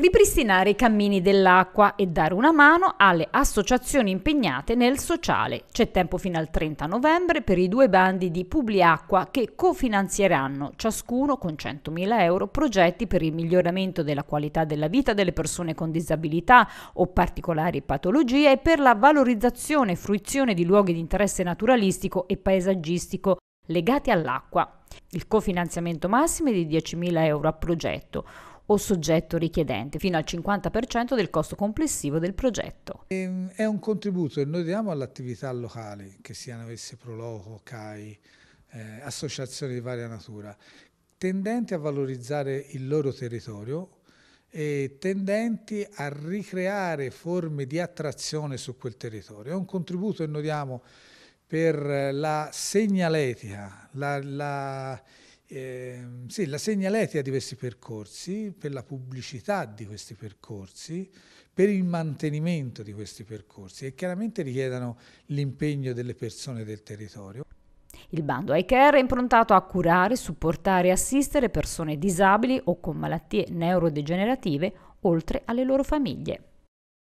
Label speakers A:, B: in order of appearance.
A: ripristinare i cammini dell'acqua e dare una mano alle associazioni impegnate nel sociale. C'è tempo fino al 30 novembre per i due bandi di Publiacqua che cofinanzieranno ciascuno con 100.000 euro progetti per il miglioramento della qualità della vita delle persone con disabilità o particolari patologie e per la valorizzazione e fruizione di luoghi di interesse naturalistico e paesaggistico legati all'acqua. Il cofinanziamento massimo è di 10.000 euro a progetto o soggetto richiedente, fino al 50% del costo complessivo del progetto.
B: Ehm, è un contributo che noi diamo alle attività locali, che siano esse Proloco, CAI, eh, associazioni di varia natura, tendenti a valorizzare il loro territorio e tendenti a ricreare forme di attrazione su quel territorio. È un contributo che noi diamo per la segnaletica, la, la, eh, sì, la segnaletica di questi percorsi, per la pubblicità di questi percorsi, per il mantenimento di questi percorsi e chiaramente richiedono l'impegno delle persone del territorio.
A: Il bando iCare è improntato a curare, supportare e assistere persone disabili o con malattie neurodegenerative, oltre alle loro famiglie.